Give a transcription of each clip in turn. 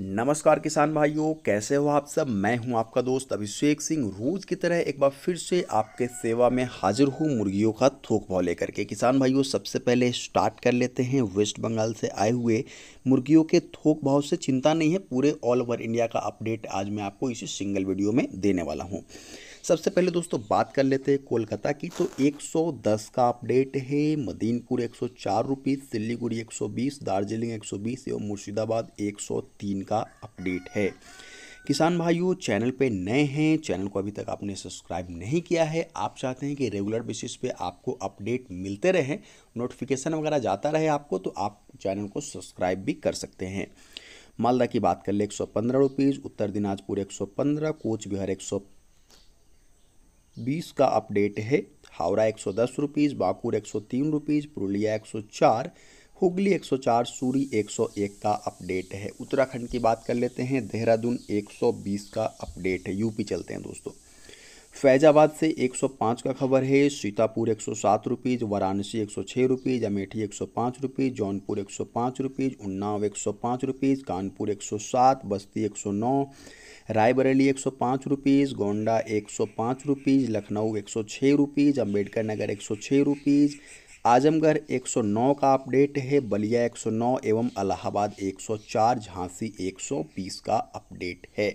नमस्कार किसान भाइयों कैसे हो आप सब मैं हूं आपका दोस्त अभिषेक सिंह रोज की तरह एक बार फिर से आपके सेवा में हाजिर हूं मुर्गियों का थोक भाव लेकर के किसान भाइयों सबसे पहले स्टार्ट कर लेते हैं वेस्ट बंगाल से आए हुए मुर्गियों के थोक भाव से चिंता नहीं है पूरे ऑल ओवर इंडिया का अपडेट आज मैं आपको इसी सिंगल वीडियो में देने वाला हूँ सबसे पहले दोस्तों बात कर लेते हैं कोलकाता की तो 110 का अपडेट है मदीनपुर एक सौ सिलीगुड़ी 120 दार्जिलिंग 120 एवं मुर्शिदाबाद 103 का अपडेट है किसान भाइयों चैनल पे नए हैं चैनल को अभी तक आपने सब्सक्राइब नहीं किया है आप चाहते हैं कि रेगुलर बेसिस पे आपको अपडेट मिलते रहे नोटिफिकेशन वगैरह जाता रहे आपको तो आप चैनल को सब्सक्राइब भी कर सकते हैं मालदा की बात कर ले एक सौ उत्तर दिनाजपुर 115 कोच बिहार सौ बीस का अपडेट है हावड़ा एक सौ दस रुपीज़ बाकुर एक सौ तीन रुपीज़ पुरुलिया एक सौ चार हुगली एक सौ चार सूरी एक सौ एक का अपडेट है उत्तराखंड की बात कर लेते हैं देहरादून एक सौ बीस का अपडेट है यूपी चलते हैं दोस्तों फैजाबाद से 105 का खबर है सीतापुर एक सौ सात रुपीज़ वाराणसी एक सौ छः रुपीज़ अमेठी एक सौ पाँच रुपीज़ जौनपुर एक सौ पाँच रुपीज़ उन्नाव एक सौ पाँच रुपीज़ कानपुर एक सौ सात बस्ती एक सौ नौ रायबरेली एक सौ पाँच रुपीज़ गोंडा एक सौ पाँच रुपीज़ लखनऊ एक सौ छः रुपीज़ अम्बेडकर नगर एक सौ छः रुपीज़ आजमगढ़ एक सौ नौ का अपडेट है बलिया एक सौ नौ एवं अलाहाबाद एक सौ चार झांसी एक सौ बीस का अपडेट है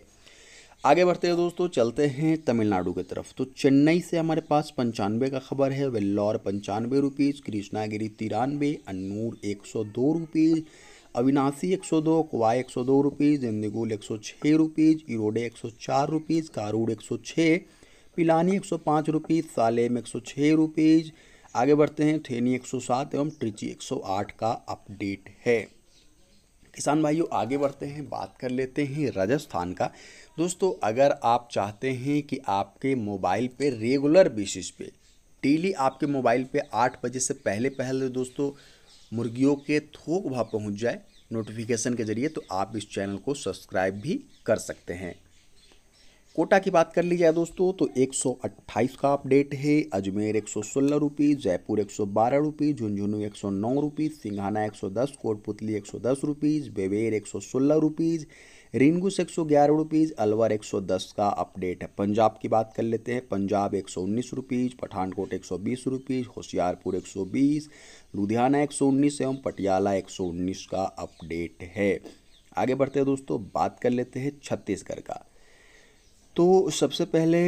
आगे बढ़ते हैं दोस्तों चलते हैं तमिलनाडु की तरफ तो चेन्नई से हमारे पास पंचानवे का खबर है वेल्लौर पंचानवे रुपीज़ कृष्णागिरी तिरानवे अनूर एक सौ दो रुपीज़ अविनाशी एक सौ दो कुवा एक सौ दो रुपीज़ इंदिगुल एक सौ छः रुपीज़ इरोडे एक सौ चार रुपीज़ कारूड एक सौ छः पिलानी एक सौ पाँच रुपीज़ सालेम एक सौ छः रुपीज़ आगे बढ़ते हैं थेनी एक सौ सात एवं ट्रिची एक सौ आठ का अपडेट है किसान भाइयों आगे बढ़ते हैं बात कर लेते हैं राजस्थान का दोस्तों अगर आप चाहते हैं कि आपके मोबाइल पे रेगुलर बेसिस पे डेली आपके मोबाइल पे आठ बजे से पहले पहले दोस्तों मुर्गियों के थोक भाव पहुंच जाए नोटिफिकेशन के ज़रिए तो आप इस चैनल को सब्सक्राइब भी कर सकते हैं कोटा की बात कर ली जाए दोस्तों तो 128 का अपडेट है अजमेर एक सौ सोलह जयपुर एक सौ बारह झुंझुनू एक सौ नौ सिंघाना एक सौ दस कोटपुतली एक सौ दस रुपीज़ बेबेर एक सौ सोलह रुपीज़ रिंगूस एक सौ ग्यारह रुपीज़ अलवर एक सौ दस का अपडेट है पंजाब की बात कर लेते हैं पंजाब एक सौ उन्नीस रुपीज़ पठानकोट एक सौ बीस रुपीज़ होशियारपुर एक सौ बीस लुधियाना एक सौ उन्नीस एवं पटियाला एक सौ उन्नीस का अपडेट है आगे बढ़ते हैं दोस्तों बात कर लेते हैं छत्तीसगढ़ का तो सबसे पहले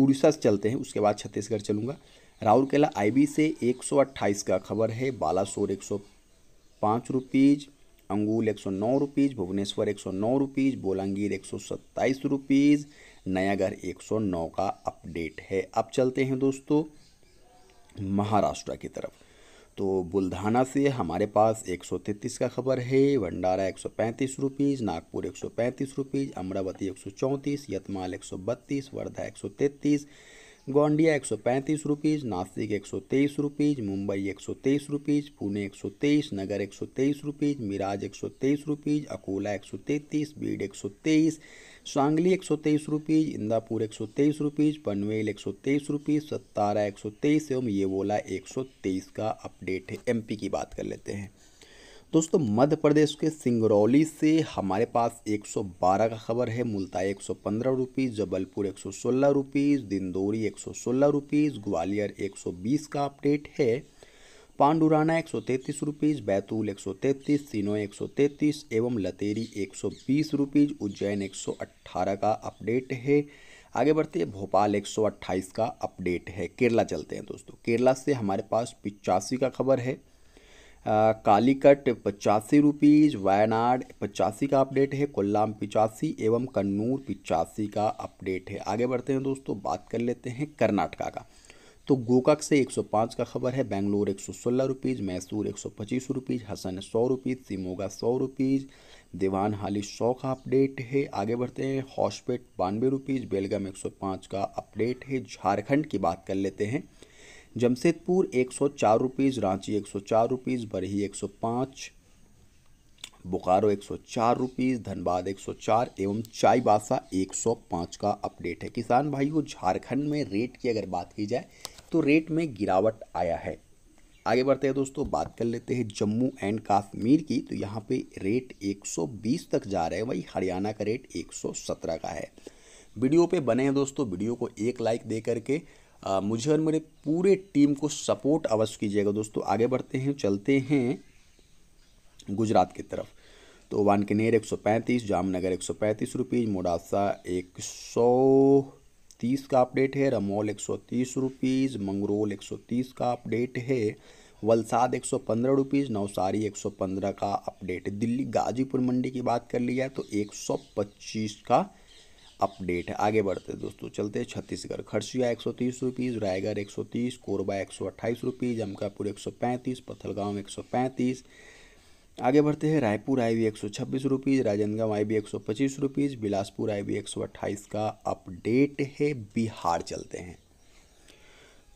उड़ीसा से चलते हैं उसके बाद छत्तीसगढ़ चलूँगा राउरकेला आईबी से 128 का खबर है बालासोर एक सौ पाँच रुपीज़ अंगूल एक सौ नौ रुपीज़ भुवनेश्वर एक सौ नौ रुपीज़ बोलांगीर एक सौ सत्ताईस रुपीज़ नयागढ़ एक सौ नौ का अपडेट है अब चलते हैं दोस्तों महाराष्ट्र की तरफ तो बुल्धाना से हमारे पास एक सौ 133 का खबर है भंडारा एक सौ पैंतीस रुपीज़ नागपुर एक सौ पैंतीस रुपीज़ अमरावती एक सौ चौंतीस यतमाल एक सौ बत्तीस वर्धा एक सौ तैंतीस गोंडिया एक सौ पैंतीस रुपीज़ नासिक एक सौ तेईस रुपीज़ मुंबई एक सौ तेईस रुपीज़ पुणे एक सौ तेईस नगर एक सौ तेईस रुपीज़ मिराज एक सौ तेईस रुपीज़ अकोला एक सौ तैंतीस बीड एक सौ तेईस सांगली एक सौ तेईस रुपीज़ इंदापुर एक सौ तेईस रुपीज़ पनवेल एक सौ तेईस एक सौ तेईस एवं ये बोला एक सौ तेईस का अपडेट है एमपी की बात कर लेते हैं दोस्तों मध्य प्रदेश के सिंगरौली से हमारे पास 112 का खबर है मुल्ताई 115 सौ जबलपुर 116 रुपीस दिंदोरी 116 सौ ग्वालियर 120 का अपडेट है पांडुराना एक सौ तैंतीस रुपीज़ बैतूल एक सौ तैंतीस सिनो एक सौ तैंतीस एवं लतेरी एक सौ बीस रुपीज़ उज्जैन एक सौ अट्ठारह का अपडेट है आगे बढ़ते हैं भोपाल एक सौ अट्ठाईस का अपडेट है केरला चलते हैं दोस्तों केरला से हमारे पास पिचासी का खबर है कालीकट पचासी रुपीज़ वायनाड पचासी का अपडेट है कोल्लाम पिचासी एवं कन्नूर पिचासी का अपडेट है आगे बढ़ते हैं दोस्तों बात कर लेते हैं कर्नाटका का तो गोकाक से 105 का खबर है बेंगलोर एक सौ सोलह रुपीज़ मैसूर एक सौ पच्चीस रुपीज़ हसन सौ रुपीज़ सिमोगा सौ रुपीज़ दीवान हाली सौ का अपडेट है आगे बढ़ते हैं हॉस्पेट बानवे रुपीज़ बेलगम एक सौ पाँच का अपडेट है झारखंड की बात कर लेते हैं जमशेदपुर एक सौ चार रुपीज़ रांची एक सौ चार रुपीज़ बरही एक सौ पाँच बोकारो एक सौ चार रुपीज़ धनबाद एक सौ चार एवं चाईबासा एक सौ पाँच का अपडेट है किसान भाइयों झारखंड में रेट की अगर बात की जाए तो रेट में गिरावट आया है आगे बढ़ते हैं दोस्तों बात कर लेते हैं जम्मू एंड कश्मीर की तो यहाँ पे रेट 120 तक जा रहा है वही हरियाणा का रेट 117 का है वीडियो पे बने हैं दोस्तों वीडियो को एक लाइक दे करके आ, मुझे और मेरे पूरे टीम को सपोर्ट अवश्य कीजिएगा दोस्तों आगे बढ़ते हैं चलते हैं गुजरात की तरफ तो वानकनेर एक सौ पैंतीस जामनगर एक सौ पैंतीस रुपीज़ मोडासा एक सौ तीस का अपडेट है रमोल एक सौ तीस रुपीज़ मंगरोल एक सौ तीस का अपडेट है वलसाद एक सौ पंद्रह रुपीज़ नवसारी एक सौ पंद्रह का अपडेट दिल्ली गाजीपुर मंडी की बात कर लिया तो एक सौ पच्चीस का अपडेट है आगे बढ़ते दोस्तों चलते हैं छत्तीसगढ़ खरसिया एक सौ तीस रुपीज़ रायगढ़ एक सौ तीस कोरबा एक सौ अट्ठाईस रुपीज़ अमकापुर एक सौ पैंतीस पथलगाँव एक सौ पैंतीस आगे बढ़ते हैं रायपुर आई वी एक सौ छब्बीस रुपीज़ राजनांदगांव आई वी एक सौ पच्चीस रुपीज़ बिलासपुर आई वी एक सौ अट्ठाईस का अपडेट है बिहार चलते हैं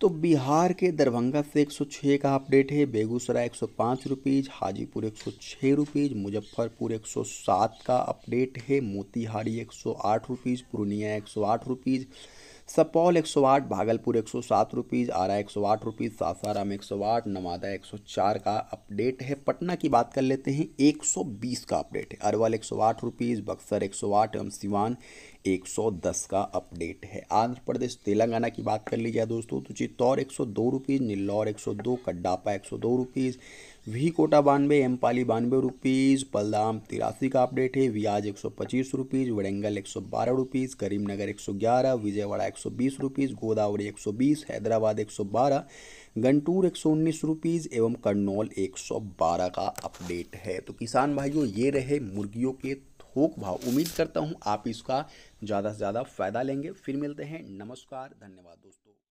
तो बिहार के दरभंगा से एक सौ छः का अपडेट है बेगूसराय एक सौ पाँच रुपीज़ हाजीपुर एक सौ छः रुपीज़ मुजफ्फरपुर सात का अपडेट है मोतिहारी एक सौ आठ रुपीज़ पूर्णिया एक सौ आठ रुपीज़ सपौल एक सौ आठ भागलपुर एक सौ सात रुपीज़ आरा एक सौ आठ रुपीज़ सासाराम एक सौ आठ नवादा एक सौ चार का अपडेट है पटना की बात कर लेते हैं एक सौ बीस का अपडेट है अरवल एक सौ आठ रुपीज़ बक्सर एक सौ आठ एवं सिवान 110 का अपडेट है आंध्र प्रदेश तेलंगाना की बात कर ली जाए दोस्तों तो चित्तौर एक सौ दो रुपीज़ निल्लौर एक सौ दो कड्डापा एक सौ दो रुपीज़ वी कोटा बानवे पाली बानवे रुपीज़ पलदाम तिरासी का अपडेट है व्याज एक सौ पच्चीस रुपीज़ वड़ेंगल एक सौ बारह रुपीज़ करीमनगर एक सौ ग्यारह विजयवाड़ा एक सौ बीस रुपीज़ गोदावरी एक सौ बीस हैदराबाद एक सौ बारह गंटूर एक सौ उन्नीस रुपीज़ एवं करनौल एक सौ बारह का अपडेट है तो किसान भाइयों ये रहे मुर्गियों के थोक भाव उम्मीद करता हूँ आप इसका ज़्यादा से ज़्यादा फ़ायदा लेंगे फिर मिलते हैं नमस्कार धन्यवाद दोस्तों